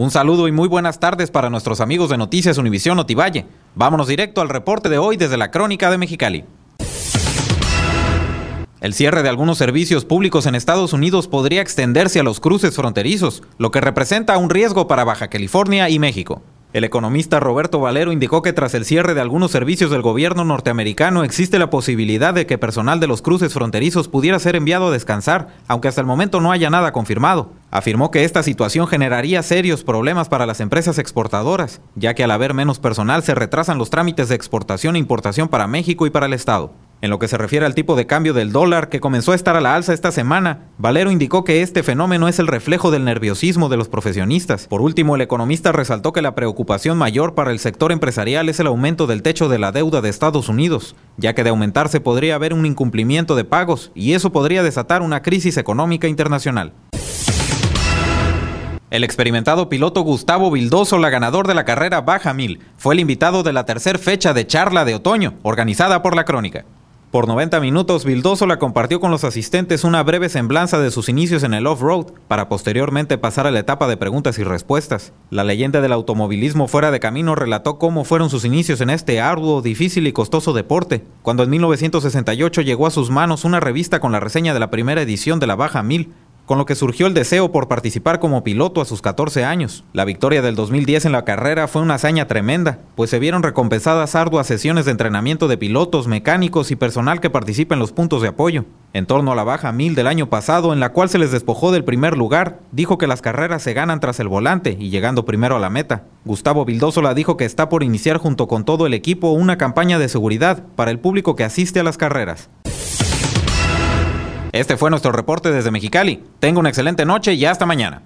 Un saludo y muy buenas tardes para nuestros amigos de Noticias Univisión Otivalle. Vámonos directo al reporte de hoy desde la Crónica de Mexicali. El cierre de algunos servicios públicos en Estados Unidos podría extenderse a los cruces fronterizos, lo que representa un riesgo para Baja California y México. El economista Roberto Valero indicó que tras el cierre de algunos servicios del gobierno norteamericano existe la posibilidad de que personal de los cruces fronterizos pudiera ser enviado a descansar, aunque hasta el momento no haya nada confirmado. Afirmó que esta situación generaría serios problemas para las empresas exportadoras, ya que al haber menos personal se retrasan los trámites de exportación e importación para México y para el Estado. En lo que se refiere al tipo de cambio del dólar, que comenzó a estar a la alza esta semana, Valero indicó que este fenómeno es el reflejo del nerviosismo de los profesionistas. Por último, el economista resaltó que la preocupación mayor para el sector empresarial es el aumento del techo de la deuda de Estados Unidos, ya que de aumentarse podría haber un incumplimiento de pagos y eso podría desatar una crisis económica internacional. El experimentado piloto Gustavo Vildoso, la ganador de la carrera Baja 1000, fue el invitado de la tercera fecha de charla de otoño, organizada por la Crónica. Por 90 minutos, Vildoso la compartió con los asistentes una breve semblanza de sus inicios en el off-road, para posteriormente pasar a la etapa de preguntas y respuestas. La leyenda del automovilismo fuera de camino relató cómo fueron sus inicios en este arduo, difícil y costoso deporte, cuando en 1968 llegó a sus manos una revista con la reseña de la primera edición de la Baja 1000, con lo que surgió el deseo por participar como piloto a sus 14 años. La victoria del 2010 en la carrera fue una hazaña tremenda, pues se vieron recompensadas arduas sesiones de entrenamiento de pilotos, mecánicos y personal que participa en los puntos de apoyo. En torno a la baja 1000 del año pasado, en la cual se les despojó del primer lugar, dijo que las carreras se ganan tras el volante y llegando primero a la meta. Gustavo la dijo que está por iniciar junto con todo el equipo una campaña de seguridad para el público que asiste a las carreras. Este fue nuestro reporte desde Mexicali. Tenga una excelente noche y hasta mañana.